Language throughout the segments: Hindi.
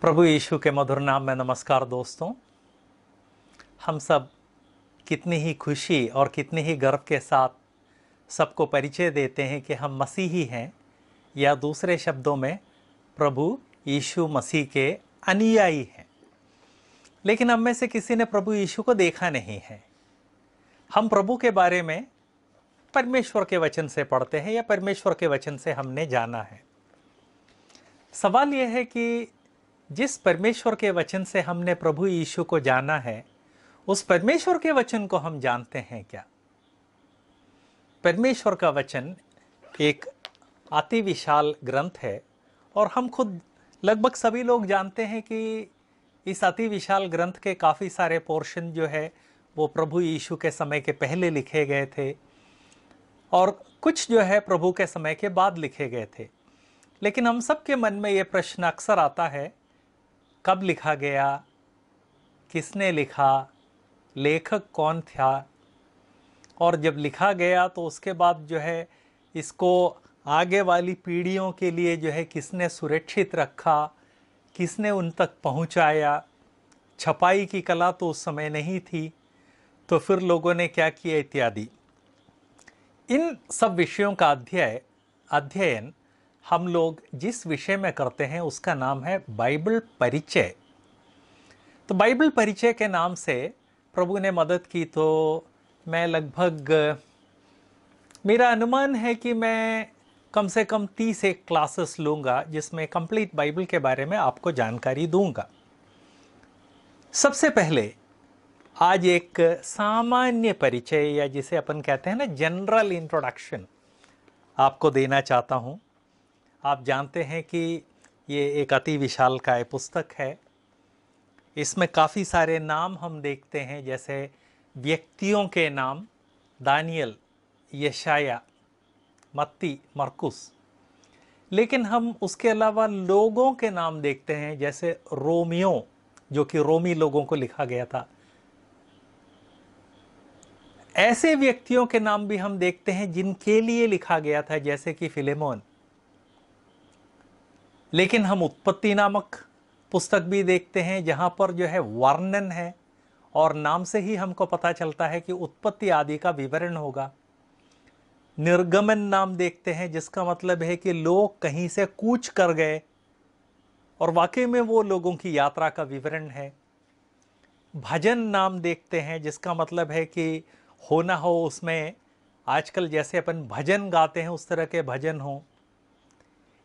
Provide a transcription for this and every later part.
प्रभु यीशु के मधुर नाम में नमस्कार दोस्तों हम सब कितनी ही खुशी और कितनी ही गर्व के साथ सबको परिचय देते हैं कि हम मसीही हैं या दूसरे शब्दों में प्रभु यीशु मसीह के अनुयायी हैं लेकिन हम में से किसी ने प्रभु यीशु को देखा नहीं है हम प्रभु के बारे में परमेश्वर के वचन से पढ़ते हैं या परमेश्वर के वचन से हमने जाना है सवाल यह है कि जिस परमेश्वर के वचन से हमने प्रभु यीशु को जाना है उस परमेश्वर के वचन को हम जानते हैं क्या परमेश्वर का वचन एक अति विशाल ग्रंथ है और हम खुद लगभग सभी लोग जानते हैं कि इस अति विशाल ग्रंथ के काफ़ी सारे पोर्शन जो है वो प्रभु यीशु के समय के पहले लिखे गए थे और कुछ जो है प्रभु के समय के बाद लिखे गए थे लेकिन हम सब के मन में ये प्रश्न अक्सर आता है कब लिखा गया किसने लिखा लेखक कौन था और जब लिखा गया तो उसके बाद जो है इसको आगे वाली पीढ़ियों के लिए जो है किसने सुरक्षित रखा किसने उन तक पहुंचाया छपाई की कला तो उस समय नहीं थी तो फिर लोगों ने क्या किया इत्यादि इन सब विषयों का अध्यय अध्ययन हम लोग जिस विषय में करते हैं उसका नाम है बाइबल परिचय तो बाइबल परिचय के नाम से प्रभु ने मदद की तो मैं लगभग मेरा अनुमान है कि मैं कम से कम तीस एक क्लासेस लूँगा जिसमें कंप्लीट बाइबल के बारे में आपको जानकारी दूंगा सबसे पहले आज एक सामान्य परिचय या जिसे अपन कहते हैं ना जनरल इंट्रोडक्शन आपको देना चाहता हूँ आप जानते हैं कि ये एक अति विशाल काय पुस्तक है इसमें काफ़ी सारे नाम हम देखते हैं जैसे व्यक्तियों के नाम दानियल यशाया मत्ती मरकुस लेकिन हम उसके अलावा लोगों के नाम देखते हैं जैसे रोमियो जो कि रोमी लोगों को लिखा गया था ऐसे व्यक्तियों के नाम भी हम देखते हैं जिनके लिए लिखा गया था जैसे कि फिलेमोन लेकिन हम उत्पत्ति नामक पुस्तक भी देखते हैं जहाँ पर जो है वर्णन है और नाम से ही हमको पता चलता है कि उत्पत्ति आदि का विवरण होगा निर्गमन नाम देखते हैं जिसका मतलब है कि लोग कहीं से कूच कर गए और वाकई में वो लोगों की यात्रा का विवरण है भजन नाम देखते हैं जिसका मतलब है कि होना हो उसमें आजकल जैसे अपन भजन गाते हैं उस तरह के भजन हों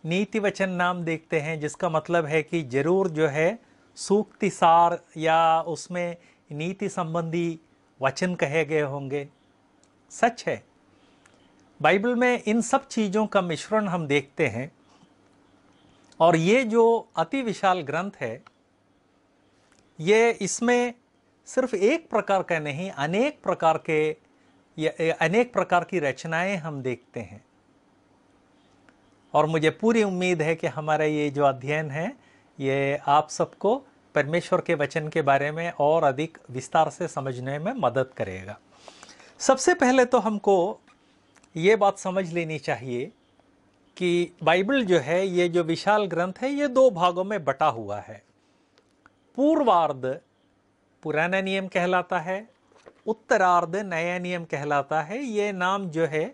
नीति वचन नाम देखते हैं जिसका मतलब है कि ज़रूर जो है सूक्ति सार या उसमें नीति संबंधी वचन कहे गए होंगे सच है बाइबल में इन सब चीज़ों का मिश्रण हम देखते हैं और ये जो अति विशाल ग्रंथ है ये इसमें सिर्फ एक प्रकार का नहीं अनेक प्रकार के अनेक प्रकार की रचनाएं हम देखते हैं और मुझे पूरी उम्मीद है कि हमारा ये जो अध्ययन है ये आप सबको परमेश्वर के वचन के बारे में और अधिक विस्तार से समझने में मदद करेगा सबसे पहले तो हमको ये बात समझ लेनी चाहिए कि बाइबल जो है ये जो विशाल ग्रंथ है ये दो भागों में बटा हुआ है पूर्वार्ध पुराना नियम कहलाता है उत्तरार्ध नया नियम कहलाता है ये नाम जो है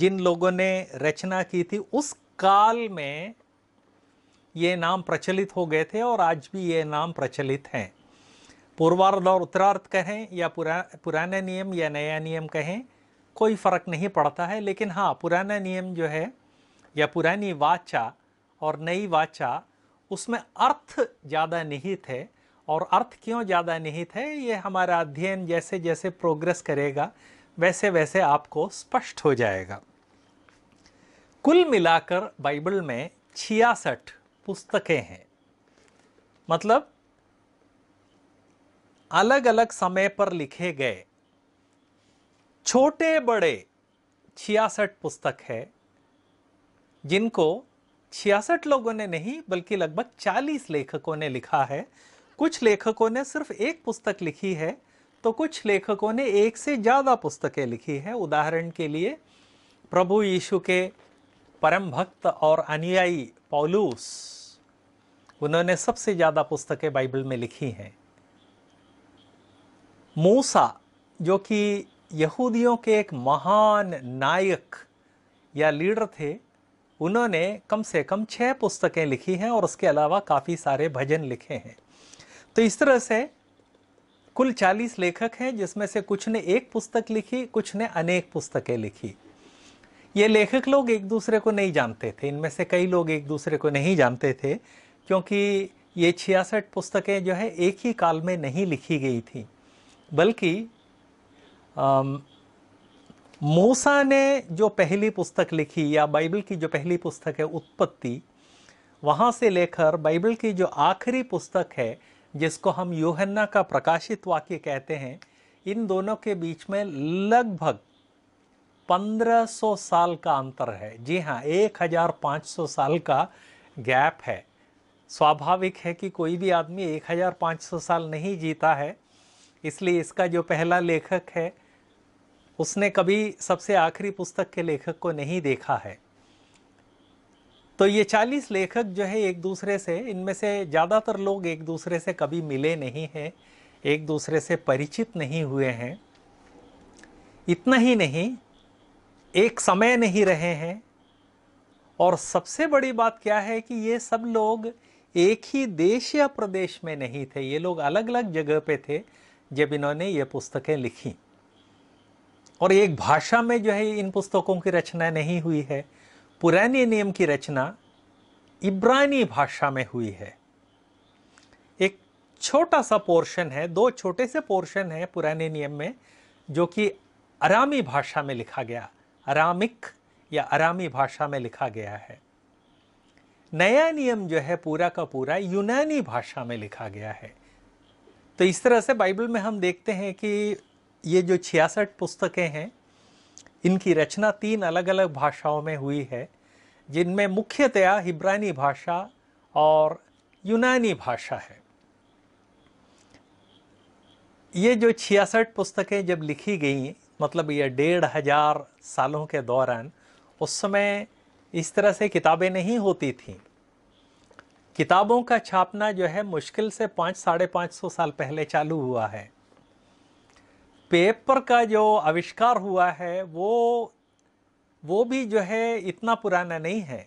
जिन लोगों ने रचना की थी उस काल में ये नाम प्रचलित हो गए थे और आज भी ये नाम प्रचलित हैं पूर्वार्ध और उत्तरार्ध कहें या पुरा पुराने नियम या नया नियम कहें कोई फ़र्क नहीं पड़ता है लेकिन हाँ पुराना नियम जो है या पुरानी वाचा और नई वाचा उसमें अर्थ ज़्यादा निहित है और अर्थ क्यों ज़्यादा निहित है ये हमारा अध्ययन जैसे जैसे प्रोग्रेस करेगा वैसे वैसे आपको स्पष्ट हो जाएगा कुल मिलाकर बाइबल में छियासठ पुस्तकें हैं मतलब अलग अलग समय पर लिखे गए छोटे बड़े छियासठ पुस्तक है जिनको छियासठ लोगों ने नहीं बल्कि लगभग चालीस लेखकों ने लिखा है कुछ लेखकों ने सिर्फ एक पुस्तक लिखी है तो कुछ लेखकों ने एक से ज़्यादा पुस्तकें लिखी हैं उदाहरण के लिए प्रभु यीशु के परम भक्त और अनुयायी पौलूस उन्होंने सबसे ज़्यादा पुस्तकें बाइबल में लिखी हैं मूसा जो कि यहूदियों के एक महान नायक या लीडर थे उन्होंने कम से कम छह पुस्तकें लिखी हैं और उसके अलावा काफ़ी सारे भजन लिखे हैं तो इस तरह से कुल 40 लेखक हैं जिसमें से कुछ ने एक पुस्तक लिखी कुछ ने अनेक पुस्तकें लिखी ये लेखक लोग एक दूसरे को नहीं जानते थे इनमें से कई लोग एक दूसरे को नहीं जानते थे क्योंकि ये छियासठ पुस्तकें जो है एक ही काल में नहीं लिखी गई थी बल्कि मूसा ने जो पहली पुस्तक लिखी या बाइबल की जो पहली पुस्तक है उत्पत्ति वहाँ से लेकर बाइबल की जो आखिरी पुस्तक है जिसको हम योहन्ना का प्रकाशित वाक्य कहते हैं इन दोनों के बीच में लगभग 1500 साल का अंतर है जी हाँ 1500 साल का गैप है स्वाभाविक है कि कोई भी आदमी 1500 साल नहीं जीता है इसलिए इसका जो पहला लेखक है उसने कभी सबसे आखिरी पुस्तक के लेखक को नहीं देखा है तो ये चालीस लेखक जो है एक दूसरे से इनमें से ज़्यादातर लोग एक दूसरे से कभी मिले नहीं हैं एक दूसरे से परिचित नहीं हुए हैं इतना ही नहीं एक समय नहीं रहे हैं और सबसे बड़ी बात क्या है कि ये सब लोग एक ही देश या प्रदेश में नहीं थे ये लोग अलग अलग जगह पे थे जब इन्होंने ये पुस्तकें लिखी और एक भाषा में जो है इन पुस्तकों की रचना नहीं हुई है पुराने नियम की रचना इब्रानी भाषा में हुई है एक छोटा सा पोर्शन है दो छोटे से पोर्शन है पुराने नियम में जो कि अरामी भाषा में लिखा गया अरामिक या अरामी भाषा में लिखा गया है नया नियम जो है पूरा का पूरा यूनानी भाषा में लिखा गया है तो इस तरह से बाइबल में हम देखते हैं कि ये जो छियासठ पुस्तकें हैं इनकी रचना तीन अलग अलग भाषाओं में हुई है जिनमें मुख्यतया हिब्रानी भाषा और यूनानी भाषा है ये जो छियासठ पुस्तकें जब लिखी गई मतलब ये डेढ़ हजार सालों के दौरान उस समय इस तरह से किताबें नहीं होती थीं किताबों का छापना जो है मुश्किल से पाँच साढ़े पाँच सौ साल पहले चालू हुआ है पेपर का जो आविष्कार हुआ है वो वो भी जो है इतना पुराना नहीं है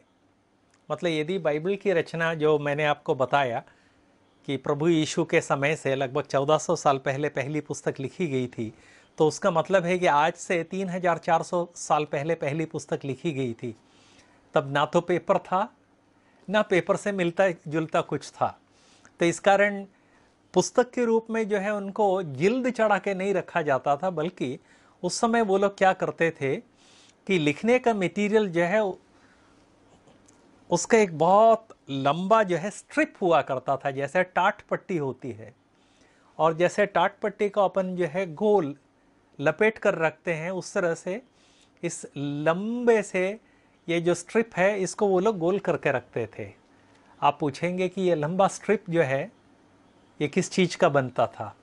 मतलब यदि बाइबल की रचना जो मैंने आपको बताया कि प्रभु यीशु के समय से लगभग 1400 साल पहले पहली पुस्तक लिखी गई थी तो उसका मतलब है कि आज से 3400 साल पहले पहली पुस्तक लिखी गई थी तब ना तो पेपर था ना पेपर से मिलता जुलता कुछ था तो इस कारण पुस्तक के रूप में जो है उनको जिल्द चढ़ा के नहीं रखा जाता था बल्कि उस समय वो लोग क्या करते थे कि लिखने का मटेरियल जो है उसका एक बहुत लंबा जो है स्ट्रिप हुआ करता था जैसे टाट पट्टी होती है और जैसे टाट पट्टी को अपन जो है गोल लपेट कर रखते हैं उस तरह से इस लंबे से ये जो स्ट्रिप है इसको वो लोग गोल करके रखते थे आप पूछेंगे कि ये लंबा स्ट्रिप जो है ये किस चीज़ का बनता था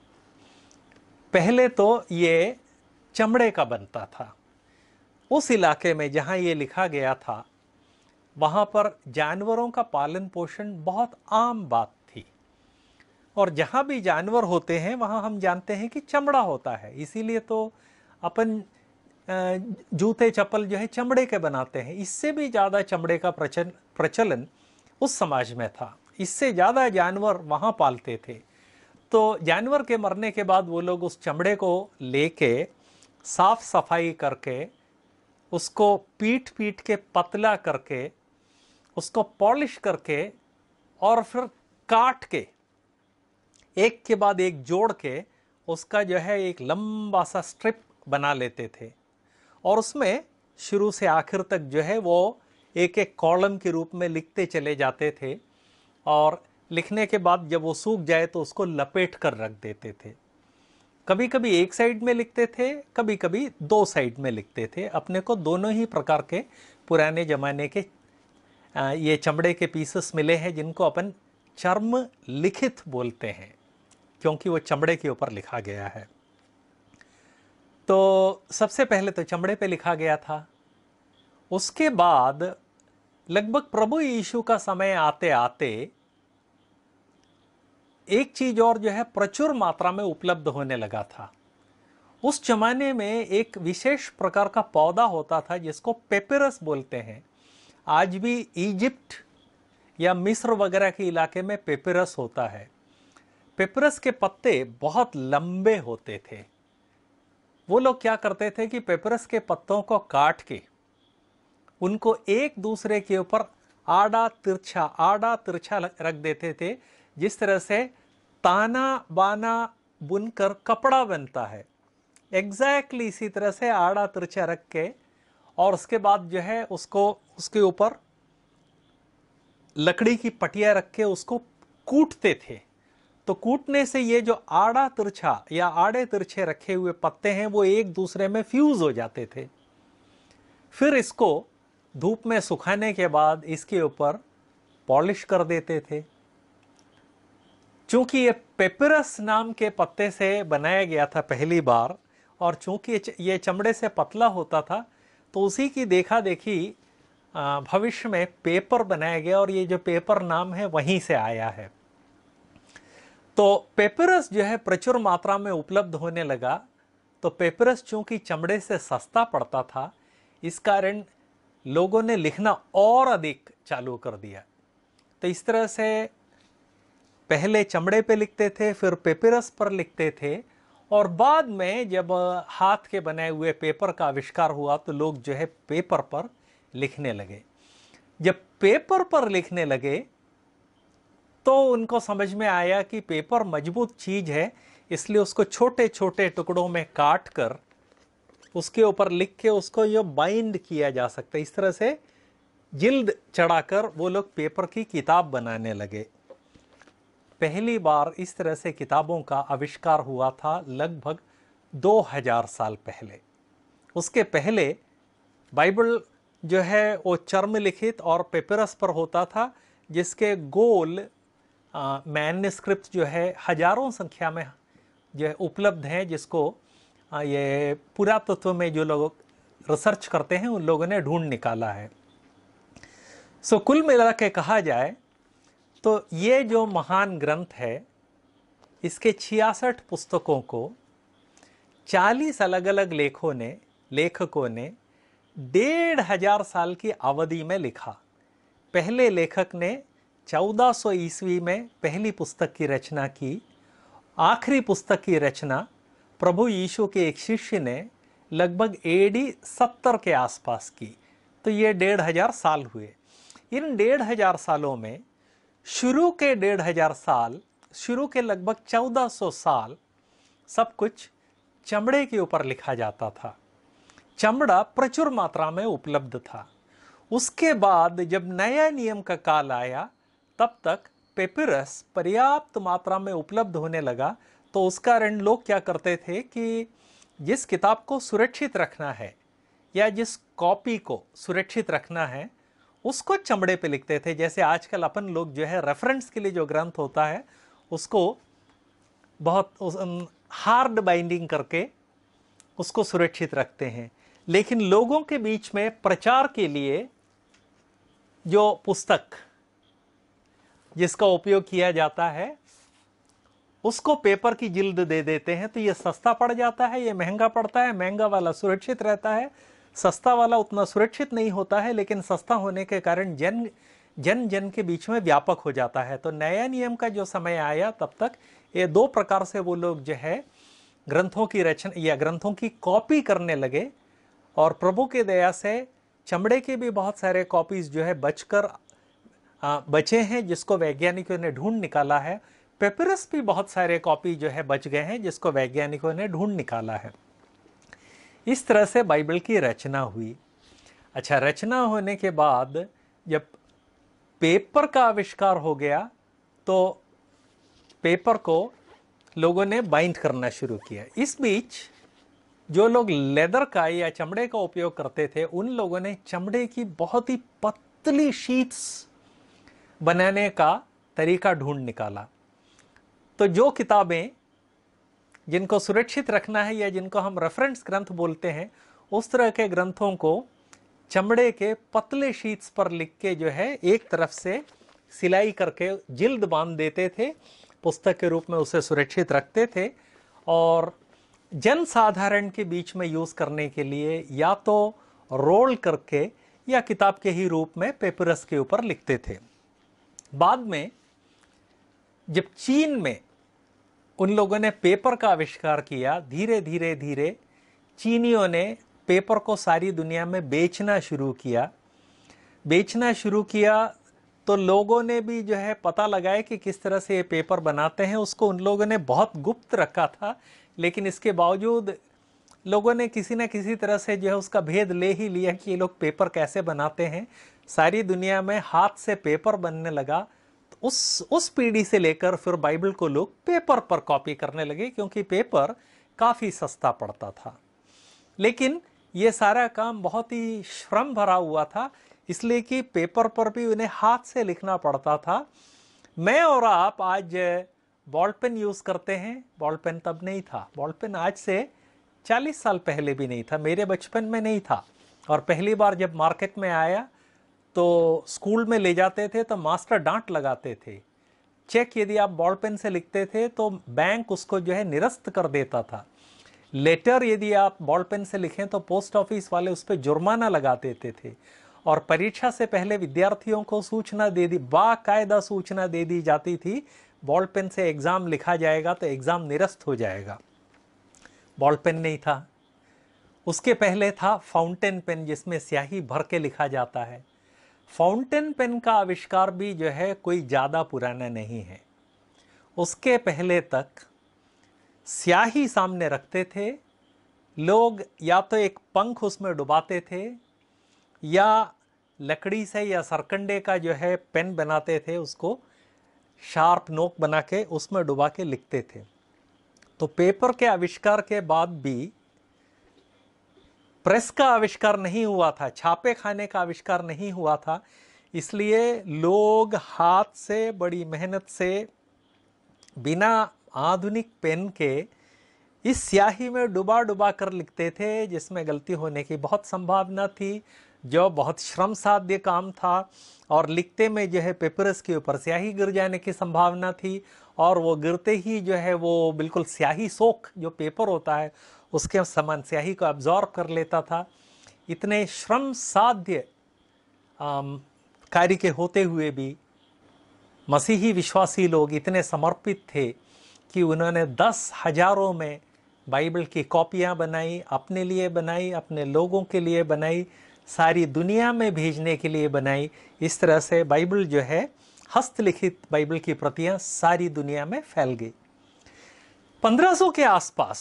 पहले तो ये चमड़े का बनता था उस इलाके में जहाँ ये लिखा गया था वहाँ पर जानवरों का पालन पोषण बहुत आम बात थी और जहाँ भी जानवर होते हैं वहाँ हम जानते हैं कि चमड़ा होता है इसीलिए तो अपन जूते चप्पल जो है चमड़े के बनाते हैं इससे भी ज़्यादा चमड़े का प्रचलन प्रचलन उस समाज में था इससे ज़्यादा जानवर वहाँ पालते थे तो जानवर के मरने के बाद वो लोग उस चमड़े को लेके साफ सफाई करके उसको पीट पीट के पतला करके उसको पॉलिश करके और फिर काट के एक के बाद एक जोड़ के उसका जो है एक लंबा सा स्ट्रिप बना लेते थे और उसमें शुरू से आखिर तक जो है वो एक एक कॉलम के रूप में लिखते चले जाते थे और लिखने के बाद जब वो सूख जाए तो उसको लपेट कर रख देते थे कभी कभी एक साइड में लिखते थे कभी कभी दो साइड में लिखते थे अपने को दोनों ही प्रकार के पुराने ज़माने के ये चमड़े के पीसेस मिले हैं जिनको अपन चर्म लिखित बोलते हैं क्योंकि वो चमड़े के ऊपर लिखा गया है तो सबसे पहले तो चमड़े पे लिखा गया था उसके बाद लगभग प्रभु यीशु का समय आते आते एक चीज और जो है प्रचुर मात्रा में उपलब्ध होने लगा था उस जमाने में एक विशेष प्रकार का पौधा होता था जिसको पेपेरस बोलते हैं आज भी इजिप्ट या मिस्र वगैरह के इलाके में पेपेरस होता है पेपरस के पत्ते बहुत लंबे होते थे वो लोग क्या करते थे कि पेपरस के पत्तों को काट के उनको एक दूसरे के ऊपर आड़ा तिरछा आड़ा तिरछा रख देते थे जिस तरह से ताना बाना बुनकर कपड़ा बनता है एग्जैक्टली exactly इसी तरह से आड़ा तिरछा रख के और उसके बाद जो है उसको उसके ऊपर लकड़ी की पटिया रख के उसको कूटते थे तो कूटने से ये जो आड़ा तिरछा या आड़े तिरछे रखे हुए पत्ते हैं वो एक दूसरे में फ्यूज हो जाते थे फिर इसको धूप में सुखाने के बाद इसके ऊपर पॉलिश कर देते थे चूंकि ये पेपरस नाम के पत्ते से बनाया गया था पहली बार और चूंकि ये चमड़े से पतला होता था तो उसी की देखा देखी भविष्य में पेपर बनाया गया और ये जो पेपर नाम है वहीं से आया है तो पेपरस जो है प्रचुर मात्रा में उपलब्ध होने लगा तो पेपरस चूंकि चमड़े से सस्ता पड़ता था इस कारण लोगों ने लिखना और अधिक चालू कर दिया तो इस तरह से पहले चमड़े पे लिखते थे फिर पेपरस पर लिखते थे और बाद में जब हाथ के बनाए हुए पेपर का आविष्कार हुआ तो लोग जो है पेपर पर लिखने लगे जब पेपर पर लिखने लगे तो उनको समझ में आया कि पेपर मजबूत चीज़ है इसलिए उसको छोटे छोटे टुकड़ों में काट कर उसके ऊपर लिख के उसको ये बाइंड किया जा सकता है इस तरह से जिल्द चढ़ाकर वो लोग पेपर की किताब बनाने लगे पहली बार इस तरह से किताबों का आविष्कार हुआ था लगभग 2000 साल पहले उसके पहले बाइबल जो है वो चर्म लिखित और पेपरस पर होता था जिसके गोल मैनस्क्रिप्ट जो है हजारों संख्या में जो है उपलब्ध हैं जिसको हाँ, ये पुरातत्व में जो लोग रिसर्च करते हैं उन लोगों ने ढूंढ निकाला है सो कुल मिला के कहा जाए तो ये जो महान ग्रंथ है इसके छियासठ पुस्तकों को 40 अलग अलग लेखों ने लेखकों ने डेढ़ हजार साल की अवधि में लिखा पहले लेखक ने 1400 ईस्वी में पहली पुस्तक की रचना की आखिरी पुस्तक की रचना प्रभु यीशु के एक शिष्य ने लगभग एडी सत्तर के आसपास की तो ये डेढ़ हजार साल हुए इन डेढ़ हजार सालों में शुरू के डेढ़ हजार साल शुरू के लगभग चौदह सौ साल सब कुछ चमड़े के ऊपर लिखा जाता था चमड़ा प्रचुर मात्रा में उपलब्ध था उसके बाद जब नया नियम का काल आया तब तक पेपिरस पर्याप्त मात्रा में उपलब्ध होने लगा तो उसका ऋण लोग क्या करते थे कि जिस किताब को सुरक्षित रखना है या जिस कॉपी को सुरक्षित रखना है उसको चमड़े पे लिखते थे जैसे आजकल अपन लोग जो है रेफरेंस के लिए जो ग्रंथ होता है उसको बहुत उस, हार्ड बाइंडिंग करके उसको सुरक्षित रखते हैं लेकिन लोगों के बीच में प्रचार के लिए जो पुस्तक जिसका उपयोग किया जाता है उसको पेपर की जिल्द दे देते हैं तो ये सस्ता पड़ जाता है ये महंगा पड़ता है महंगा वाला सुरक्षित रहता है सस्ता वाला उतना सुरक्षित नहीं होता है लेकिन सस्ता होने के कारण जन जन जन के बीच में व्यापक हो जाता है तो नया नियम का जो समय आया तब तक ये दो प्रकार से वो लोग जो है ग्रंथों की रचना या ग्रंथों की कॉपी करने लगे और प्रभु के दया से चमड़े के भी बहुत सारे कॉपीज जो है बचकर बचे हैं जिसको वैज्ञानिकों ने ढूंढ निकाला है पेपरस भी बहुत सारे कॉपी जो है बच गए हैं जिसको वैज्ञानिकों ने ढूंढ निकाला है इस तरह से बाइबल की रचना हुई अच्छा रचना होने के बाद जब पेपर का आविष्कार हो गया तो पेपर को लोगों ने बाइंड करना शुरू किया इस बीच जो लोग लेदर का या चमड़े का उपयोग करते थे उन लोगों ने चमड़े की बहुत ही पतली शीट्स बनाने का तरीका ढूंढ निकाला तो जो किताबें जिनको सुरक्षित रखना है या जिनको हम रेफरेंस ग्रंथ बोलते हैं उस तरह के ग्रंथों को चमड़े के पतले शीट्स पर लिख के जो है एक तरफ से सिलाई करके जिल्द बांध देते थे पुस्तक के रूप में उसे सुरक्षित रखते थे और जन साधारण के बीच में यूज़ करने के लिए या तो रोल करके या किताब के ही रूप में पेपरस के ऊपर लिखते थे बाद में जब चीन में उन लोगों ने पेपर का आविष्कार किया धीरे धीरे धीरे चीनियों ने पेपर को सारी दुनिया में बेचना शुरू किया बेचना शुरू किया तो लोगों ने भी जो है पता लगाया कि किस तरह से ये पेपर बनाते हैं उसको उन लोगों ने बहुत गुप्त रखा था लेकिन इसके बावजूद लोगों ने किसी न किसी तरह से जो है उसका भेद ले ही लिया कि ये लोग पेपर कैसे बनाते हैं सारी दुनिया में हाथ से पेपर बनने लगा उस उस पीढ़ी से लेकर फिर बाइबल को लोग पेपर पर कॉपी करने लगे क्योंकि पेपर काफ़ी सस्ता पड़ता था लेकिन ये सारा काम बहुत ही श्रम भरा हुआ था इसलिए कि पेपर पर भी उन्हें हाथ से लिखना पड़ता था मैं और आप आज बॉल पेन यूज़ करते हैं बॉल पेन तब नहीं था बॉल पेन आज से 40 साल पहले भी नहीं था मेरे बचपन में नहीं था और पहली बार जब मार्केट में आया तो स्कूल में ले जाते थे तो मास्टर डांट लगाते थे चेक यदि आप बॉल पेन से लिखते थे तो बैंक उसको जो है निरस्त कर देता था लेटर यदि आप बॉल पेन से लिखें तो पोस्ट ऑफिस वाले उस पर जुर्माना लगा देते थे और परीक्षा से पहले विद्यार्थियों को सूचना दे दी बाकायदा सूचना दे दी जाती थी बॉल पेन से एग्ज़ाम लिखा जाएगा तो एग्ज़ाम निरस्त हो जाएगा बॉल पेन नहीं था उसके पहले था फाउंटेन पेन जिसमें स्याही भर के लिखा जाता है फाउंटेन पेन का आविष्कार भी जो है कोई ज़्यादा पुराना नहीं है उसके पहले तक स्याही सामने रखते थे लोग या तो एक पंख उसमें डुबाते थे या लकड़ी से या सरकंडे का जो है पेन बनाते थे उसको शार्प नोक बना के उसमें डुबा के लिखते थे तो पेपर के आविष्कार के बाद भी प्रेस का आविष्कार नहीं हुआ था छापे खाने का आविष्कार नहीं हुआ था इसलिए लोग हाथ से बड़ी मेहनत से बिना आधुनिक पेन के इस स्याही में डुबा डुबा कर लिखते थे जिसमें गलती होने की बहुत संभावना थी जो बहुत श्रम साध्य काम था और लिखते में जो है पेपरस के ऊपर स्याही गिर जाने की संभावना थी और वो गिरते ही जो है वो बिल्कुल स्याही सोख जो पेपर होता है उसके समान स्याही को अब्जॉर्ब कर लेता था इतने श्रम साध्य कार्य के होते हुए भी मसीही विश्वासी लोग इतने समर्पित थे कि उन्होंने दस हजारों में बाइबल की कॉपियाँ बनाई अपने लिए बनाई अपने लोगों के लिए बनाई सारी दुनिया में भेजने के लिए बनाई इस तरह से बाइबल जो है हस्तलिखित बाइबल की प्रतियां सारी दुनिया में फैल गई 1500 के आसपास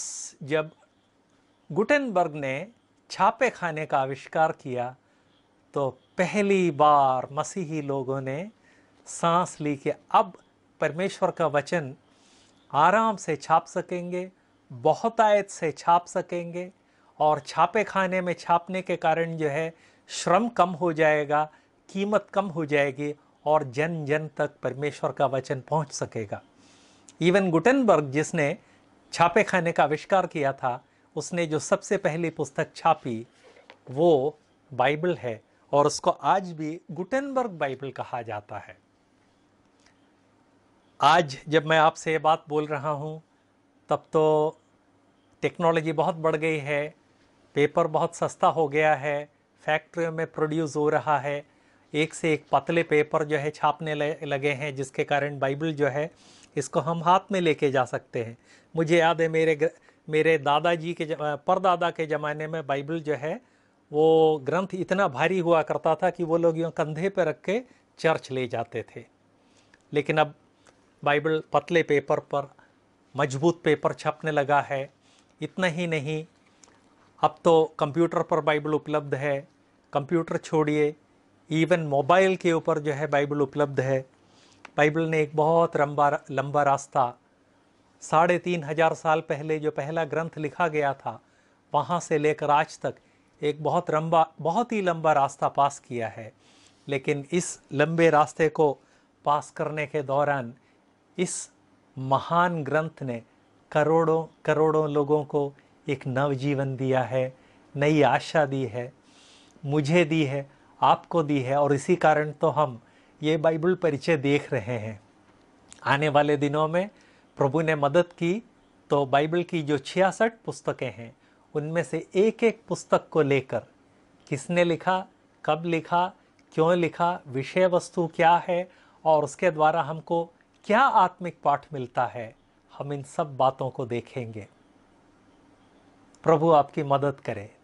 जब गुटेनबर्ग ने छापे खाने का आविष्कार किया तो पहली बार मसीही लोगों ने सांस ली कि अब परमेश्वर का वचन आराम से छाप सकेंगे बहुतायत से छाप सकेंगे और छापे खाने में छापने के कारण जो है श्रम कम हो जाएगा कीमत कम हो जाएगी और जन जन तक परमेश्वर का वचन पहुंच सकेगा इवन गुटनबर्ग जिसने छापे खाने का आविष्कार किया था उसने जो सबसे पहली पुस्तक छापी वो बाइबल है और उसको आज भी गुटनबर्ग बाइबल कहा जाता है आज जब मैं आपसे ये बात बोल रहा हूँ तब तो टेक्नोलॉजी बहुत बढ़ गई है पेपर बहुत सस्ता हो गया है फैक्ट्रियों में प्रोड्यूस हो रहा है एक से एक पतले पेपर जो है छापने लगे हैं जिसके कारण बाइबल जो है इसको हम हाथ में लेके जा सकते हैं मुझे याद है मेरे मेरे दादाजी के परदादा के ज़माने में बाइबल जो है वो ग्रंथ इतना भारी हुआ करता था कि वो लोग यूँ कंधे पर रख के चर्च ले जाते थे लेकिन अब बाइबल पतले पेपर पर मजबूत पेपर छपने लगा है इतना ही नहीं अब तो कंप्यूटर पर बाइबल उपलब्ध है कंप्यूटर छोड़िए इवन मोबाइल के ऊपर जो है बाइबल उपलब्ध है बाइबल ने एक बहुत लंबा लंबा रास्ता साढ़े तीन हजार साल पहले जो पहला ग्रंथ लिखा गया था वहाँ से लेकर आज तक एक बहुत लंबा बहुत ही लंबा रास्ता पास किया है लेकिन इस लंबे रास्ते को पास करने के दौरान इस महान ग्रंथ ने करोड़ों करोड़ों लोगों को एक नवजीवन दिया है नई आशा दी है मुझे दी है आपको दी है और इसी कारण तो हम ये बाइबल परिचय देख रहे हैं आने वाले दिनों में प्रभु ने मदद की तो बाइबल की जो छियासठ पुस्तकें हैं उनमें से एक एक पुस्तक को लेकर किसने लिखा कब लिखा क्यों लिखा विषय वस्तु क्या है और उसके द्वारा हमको क्या आत्मिक पाठ मिलता है हम इन सब बातों को देखेंगे प्रभु आपकी मदद करे